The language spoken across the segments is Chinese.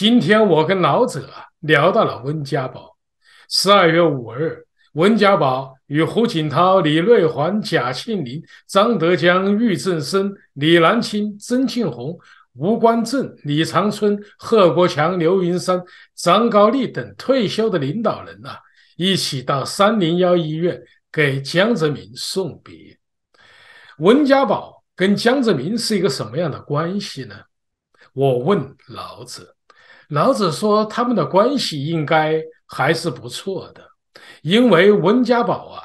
今天我跟老者聊到了温家宝。十二月五日，温家宝与胡锦涛、李瑞环、贾庆林、张德江、郁正生、李岚清、曾庆红、吴官正、李长春、贺国强、刘云山、张高丽等退休的领导人啊，一起到三零幺医院给江泽民送别。温家宝跟江泽民是一个什么样的关系呢？我问老者。老子说他们的关系应该还是不错的，因为温家宝啊，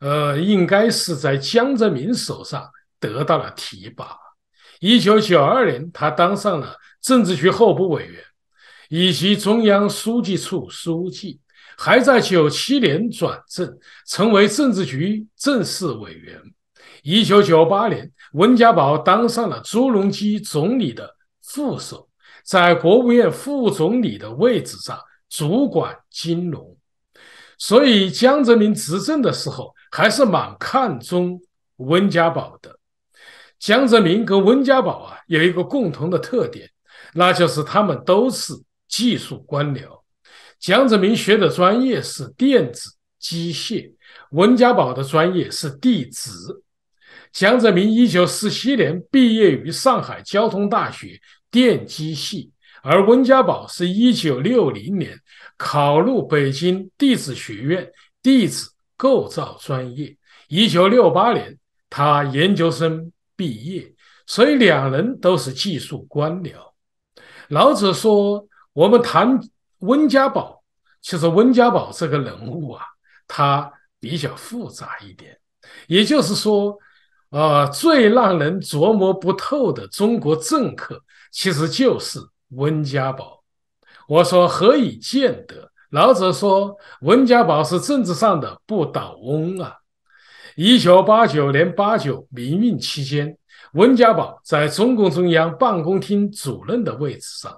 呃，应该是在江泽民手上得到了提拔。一九九二年，他当上了政治局候补委员，以及中央书记处书记，还在九七年转正，成为政治局正式委员。一九九八年，温家宝当上了朱镕基总理的副手。在国务院副总理的位置上主管金融，所以江泽民执政的时候还是蛮看重温家宝的。江泽民跟温家宝啊有一个共同的特点，那就是他们都是技术官僚。江泽民学的专业是电子机械，温家宝的专业是地质。江泽民一九四七年毕业于上海交通大学。电机系，而温家宝是一九六零年考入北京地质学院地质构造专业，一九六八年他研究生毕业，所以两人都是技术官僚。老子说，我们谈温家宝，其实温家宝这个人物啊，他比较复杂一点，也就是说。呃，最让人琢磨不透的中国政客，其实就是温家宝。我说何以见得？老者说，温家宝是政治上的不倒翁啊。一九八九年八九民运期间，温家宝在中共中央办公厅主任的位置上，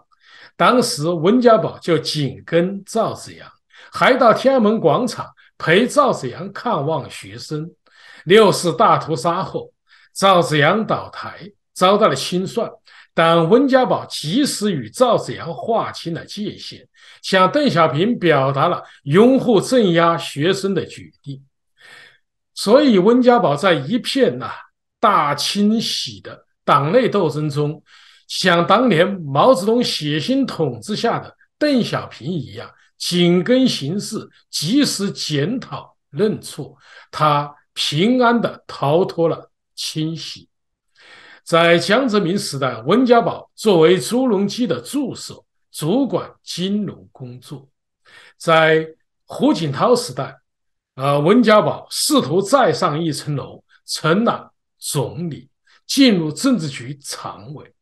当时温家宝就紧跟赵紫阳，还到天安门广场陪赵紫阳看望学生。六四大屠杀后，赵紫阳倒台遭到了清算，但温家宝及时与赵紫阳划清了界限，向邓小平表达了拥护镇压学生的决定。所以，温家宝在一片呐大清洗的党内斗争中，像当年毛泽东血腥统治下的邓小平一样，紧跟形势，及时检讨认错。他。平安的逃脱了侵袭。在江泽民时代，温家宝作为朱镕基的助手，主管金融工作。在胡锦涛时代，呃，温家宝试图再上一层楼，成了总理，进入政治局常委。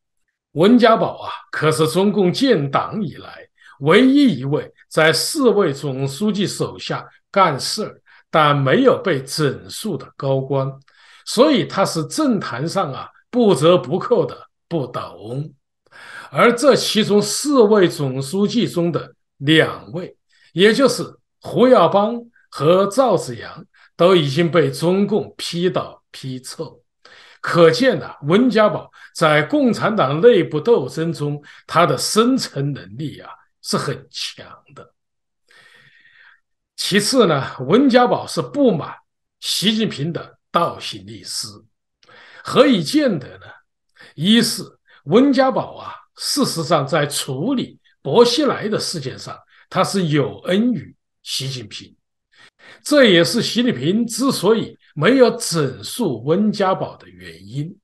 温家宝啊，可是中共建党以来唯一一位在四位总书记手下干事儿。但没有被整肃的高官，所以他是政坛上啊不折不扣的不倒翁。而这其中四位总书记中的两位，也就是胡耀邦和赵紫阳，都已经被中共批倒批臭。可见啊，温家宝在共产党内部斗争中，他的生存能力啊是很强的。其次呢，温家宝是不满习近平的倒行逆施，何以见得呢？一是温家宝啊，事实上在处理薄熙来的事件上，他是有恩于习近平，这也是习近平之所以没有整肃温家宝的原因。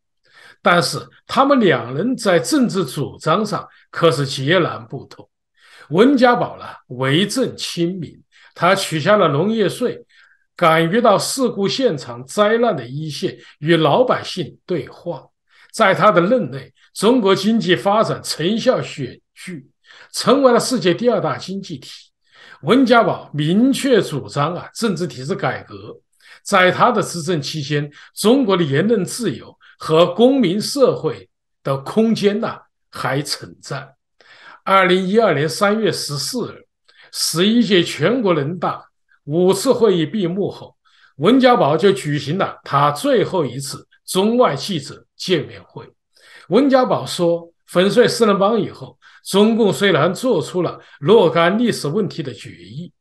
但是他们两人在政治主张上可是截然不同，温家宝呢，为政亲民。他取消了农业税，敢于到事故现场、灾难的一线与老百姓对话。在他的任内，中国经济发展成效显著，成为了世界第二大经济体。温家宝明确主张啊，政治体制改革。在他的执政期间，中国的言论自由和公民社会的空间呐还存在。二零一二年三月十四日。十一届全国人大五次会议闭幕后，温家宝就举行了他最后一次中外记者见面会。温家宝说：“粉碎四人帮以后，中共虽然做出了若干历史问题的决议，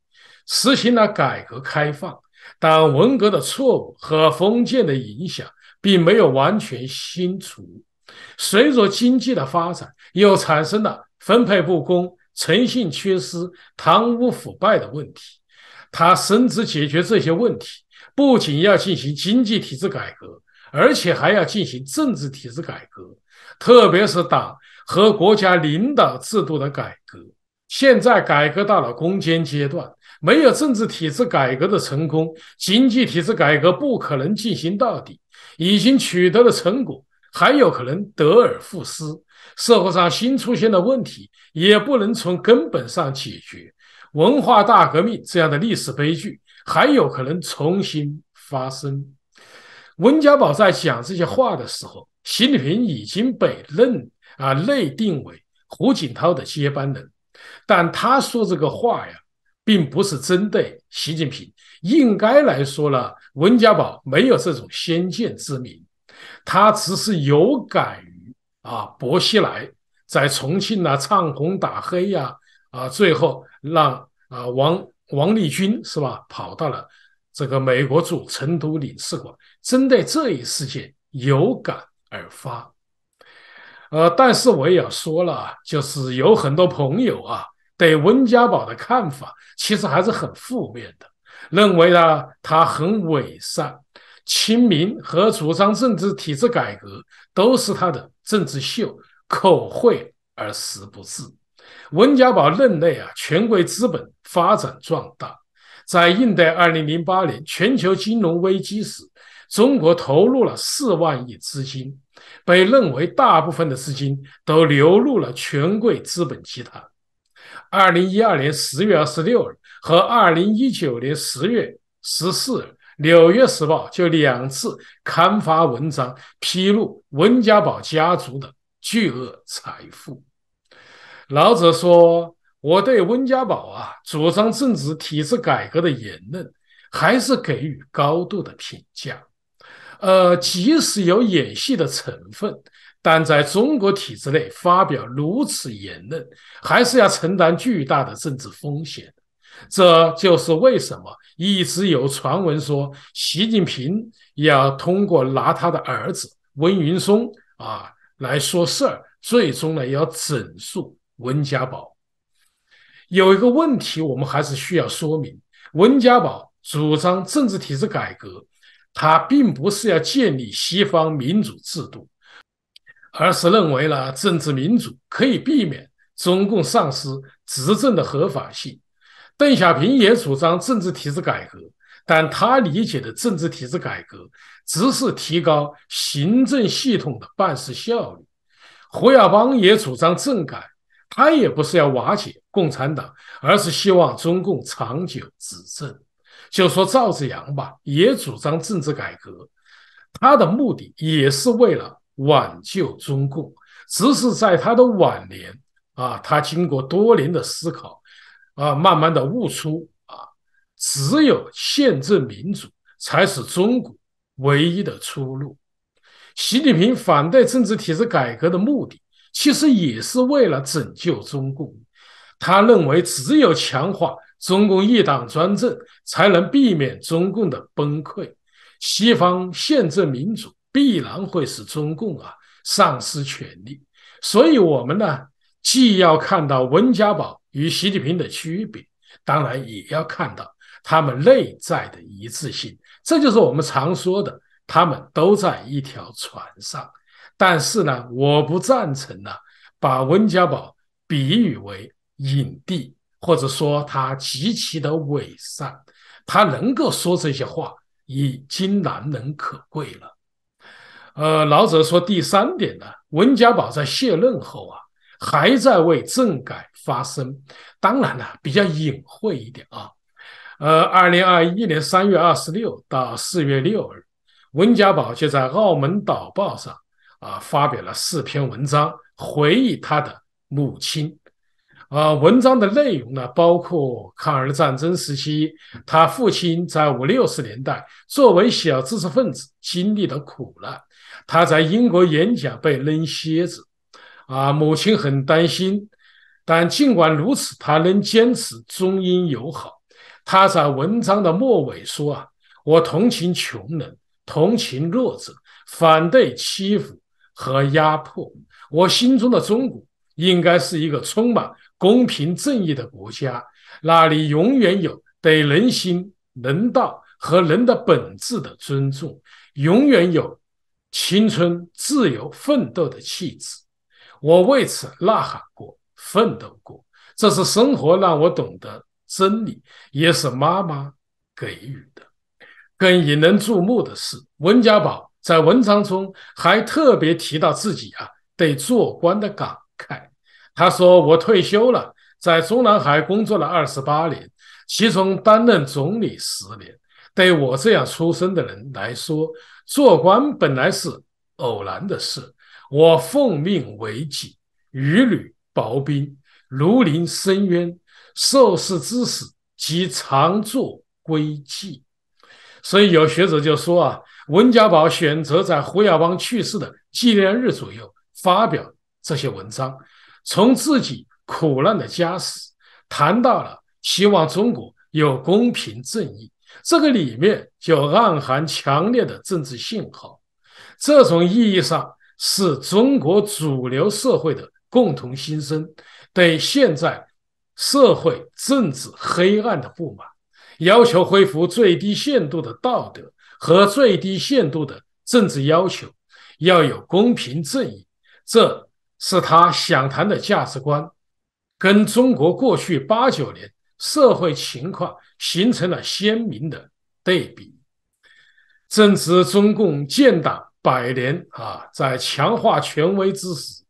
实行了改革开放，但文革的错误和封建的影响并没有完全清除。随着经济的发展，又产生了分配不公。”诚信缺失、贪污腐败的问题，他深知解决这些问题，不仅要进行经济体制改革，而且还要进行政治体制改革，特别是党和国家领导制度的改革。现在改革到了攻坚阶段，没有政治体制改革的成功，经济体制改革不可能进行到底。已经取得的成果，还有可能得而复失。社会上新出现的问题也不能从根本上解决，文化大革命这样的历史悲剧还有可能重新发生。温家宝在讲这些话的时候，习近平已经被认啊内定为胡锦涛的接班人，但他说这个话呀，并不是针对习近平。应该来说呢，温家宝没有这种先见之明，他只是有感。啊，薄熙来在重庆啊，唱红打黑呀，啊，最后让啊王王立军是吧，跑到了这个美国驻成都领事馆，针对这一事件有感而发。呃，但是我也要说了，就是有很多朋友啊，对温家宝的看法其实还是很负面的，认为呢他很伪善，亲民和主张政治体制改革都是他的。政治秀，口惠而实不至。温家宝任内啊，权贵资本发展壮大。在应对二零零八年全球金融危机时，中国投入了四万亿资金，被认为大部分的资金都流入了权贵资本集团。二零一二年十月二十六日和二零一九年十月十四日。《纽约时报》就两次刊发文章，披露温家宝家族的巨额财富。老者说：“我对温家宝啊，主张政治体制改革的言论，还是给予高度的评价。呃，即使有演戏的成分，但在中国体制内发表如此言论，还是要承担巨大的政治风险。”这就是为什么一直有传闻说习近平要通过拿他的儿子温云松啊来说事儿，最终呢要整肃温家宝。有一个问题，我们还是需要说明：温家宝主张政治体制改革，他并不是要建立西方民主制度，而是认为呢，政治民主可以避免中共丧失执政的合法性。邓小平也主张政治体制改革，但他理解的政治体制改革只是提高行政系统的办事效率。胡耀邦也主张政改，他也不是要瓦解共产党，而是希望中共长久执政。就说赵紫阳吧，也主张政治改革，他的目的也是为了挽救中共，只是在他的晚年，啊，他经过多年的思考。啊，慢慢的悟出啊，只有宪政民主才是中国唯一的出路。习近平反对政治体制改革的目的，其实也是为了拯救中共。他认为，只有强化中共一党专政，才能避免中共的崩溃。西方宪政民主必然会使中共啊丧失权力。所以，我们呢，既要看到温家宝。与习近平的区别，当然也要看到他们内在的一致性，这就是我们常说的他们都在一条船上。但是呢，我不赞成呢把温家宝比喻为影帝，或者说他极其的伪善。他能够说这些话，已经难能可贵了。呃，老者说第三点呢，温家宝在卸任后啊。还在为政改发声，当然了，比较隐晦一点啊。呃，二零二一年三月二十六到四月六日，温家宝就在《澳门导报》上啊发表了四篇文章，回忆他的母亲。呃，文章的内容呢，包括抗日战争时期他父亲在五六十年代作为小知识分子经历的苦难，他在英国演讲被扔蝎子。啊，母亲很担心，但尽管如此，他仍坚持中英友好。他在文章的末尾说：“啊，我同情穷人，同情弱者，反对欺负和压迫。我心中的中国应该是一个充满公平正义的国家，那里永远有对人心、人道和人的本质的尊重，永远有青春、自由、奋斗的气质。”我为此呐喊过，奋斗过。这是生活让我懂得真理，也是妈妈给予的。更引人注目的是，温家宝在文章中还特别提到自己啊对做官的感慨。他说：“我退休了，在中南海工作了二十八年，其中担任总理十年。对我这样出身的人来说，做官本来是偶然的事。”我奉命为己，与履薄冰，如临深渊，受事之死，即常驻归计。所以有学者就说啊，温家宝选择在胡耀邦去世的纪念日左右发表这些文章，从自己苦难的家史谈到了希望中国有公平正义，这个里面就暗含强烈的政治信号。这种意义上。是中国主流社会的共同心声，对现在社会政治黑暗的不满，要求恢复最低限度的道德和最低限度的政治要求，要有公平正义。这是他想谈的价值观，跟中国过去八九年社会情况形成了鲜明的对比。正值中共建党。百年啊，在强化权威之时，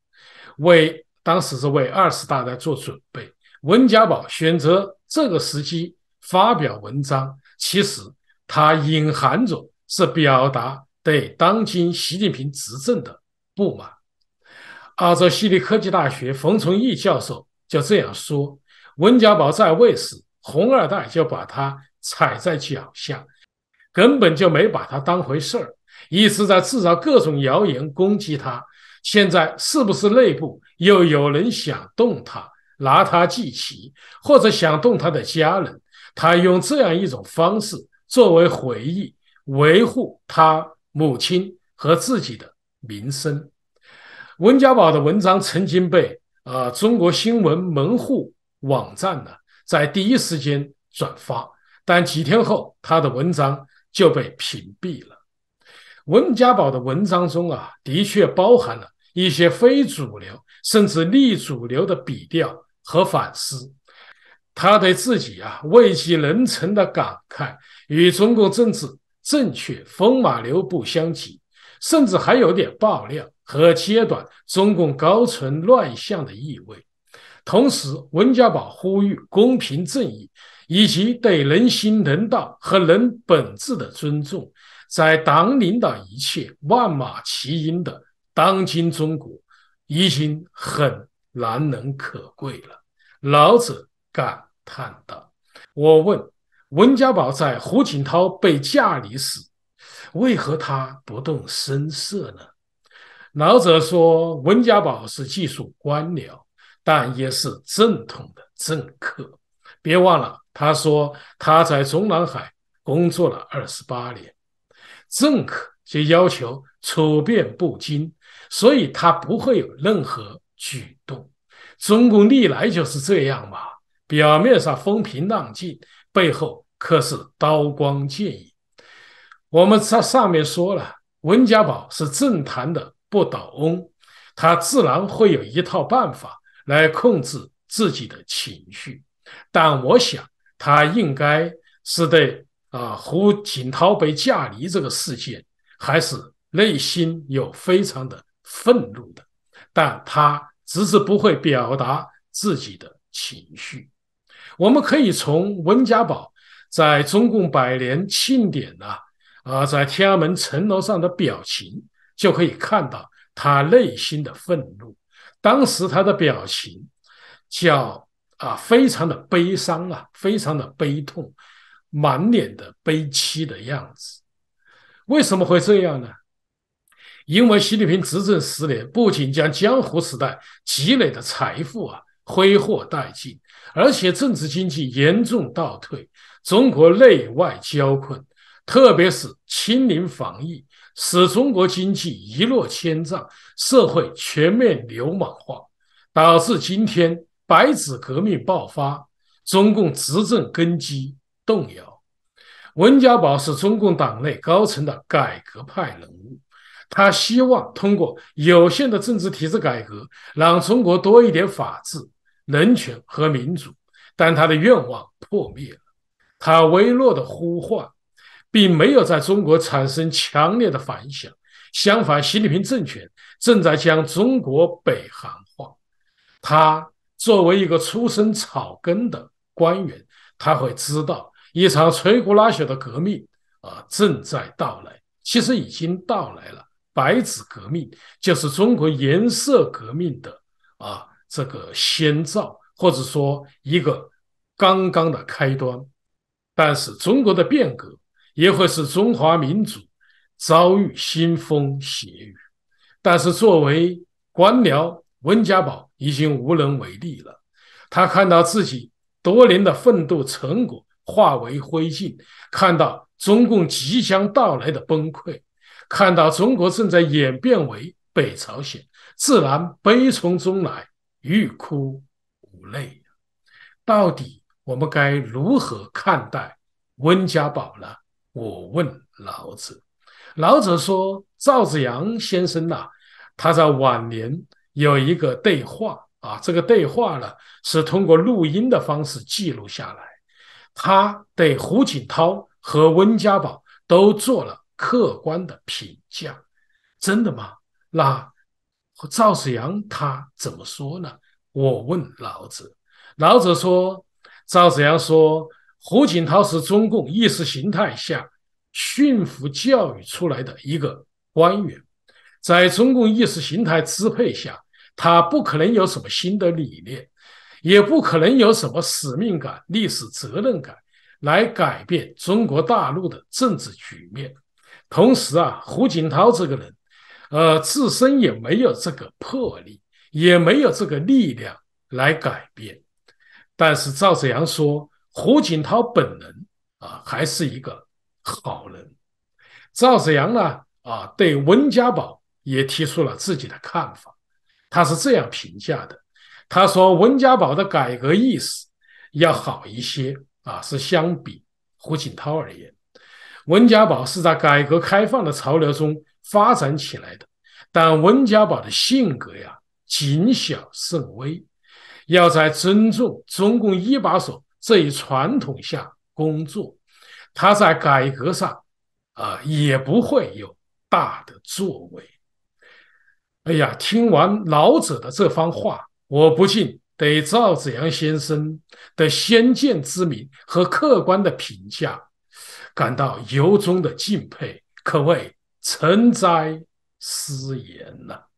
为当时是为二十大的做准备。温家宝选择这个时机发表文章，其实他隐含着是表达对当今习近平执政的不满。澳洲悉尼科技大学冯崇义教授就这样说：“温家宝在位时，红二代就把他踩在脚下，根本就没把他当回事儿。”一直在制造各种谣言攻击他，现在是不是内部又有人想动他，拿他记旗，或者想动他的家人？他用这样一种方式作为回忆，维护他母亲和自己的名声。温家宝的文章曾经被呃中国新闻门户网站呢在第一时间转发，但几天后他的文章就被屏蔽了。温家宝的文章中啊，的确包含了一些非主流甚至逆主流的笔调和反思。他对自己啊未及人臣的感慨，与中共政治正确风马牛不相及，甚至还有点爆料和揭短中共高层乱象的意味。同时，温家宝呼吁公平正义，以及对人心、人道和人本质的尊重。在党领导一切、万马齐喑的当今中国，已经很难能可贵了。老者感叹道：“我问温家宝，在胡锦涛被架离时，为何他不动声色呢？”老者说：“温家宝是技术官僚，但也是正统的政客。别忘了，他说他在中南海工作了二十八年。”政客就要求处变不惊，所以他不会有任何举动。中共历来就是这样嘛，表面上风平浪静，背后可是刀光剑影。我们上上面说了，温家宝是政坛的不倒翁，他自然会有一套办法来控制自己的情绪。但我想，他应该是对。啊，胡锦涛被架离这个事件，还是内心有非常的愤怒的，但他只是不会表达自己的情绪。我们可以从温家宝在中共百年庆典啊，啊，在天安门城楼上的表情，就可以看到他内心的愤怒。当时他的表情叫啊，非常的悲伤啊，非常的悲痛。满脸的悲戚的样子，为什么会这样呢？因为习近平执政十年，不仅将江湖时代积累的财富啊挥霍殆尽，而且政治经济严重倒退，中国内外交困，特别是清零防疫，使中国经济一落千丈，社会全面流氓化，导致今天白纸革命爆发，中共执政根基。动摇。温家宝是中共党内高层的改革派人物，他希望通过有限的政治体制改革，让中国多一点法治、人权和民主。但他的愿望破灭了，他微弱的呼唤，并没有在中国产生强烈的反响。相反，习近平政权正在将中国北韩化。他作为一个出身草根的官员，他会知道。一场摧枯拉朽的革命啊，正在到来，其实已经到来了。白纸革命就是中国颜色革命的啊，这个先兆或者说一个刚刚的开端。但是中国的变革也会使中华民族遭遇腥风血雨。但是作为官僚，温家宝已经无能为力了。他看到自己多年的奋斗成果。化为灰烬，看到中共即将到来的崩溃，看到中国正在演变为北朝鲜，自然悲从中来，欲哭无泪到底我们该如何看待温家宝呢？我问老子，老子说：赵子阳先生呐，他在晚年有一个对话啊，这个对话呢是通过录音的方式记录下来。他对胡锦涛和温家宝都做了客观的评价，真的吗？那赵世阳他怎么说呢？我问老子，老子说，赵子阳说，胡锦涛是中共意识形态下驯服教育出来的一个官员，在中共意识形态支配下，他不可能有什么新的理念。也不可能有什么使命感、历史责任感来改变中国大陆的政治局面。同时啊，胡锦涛这个人，呃，自身也没有这个魄力，也没有这个力量来改变。但是赵子阳说，胡锦涛本人啊，还是一个好人。赵子阳呢，啊，对温家宝也提出了自己的看法，他是这样评价的。他说：“温家宝的改革意识要好一些啊，是相比胡锦涛而言，温家宝是在改革开放的潮流中发展起来的。但温家宝的性格呀，谨小慎微，要在尊重中共一把手这一传统下工作，他在改革上啊，也不会有大的作为。哎呀，听完老者的这番话。”我不禁对赵子阳先生的先见之明和客观的评价感到由衷的敬佩，可谓成哉斯言呐！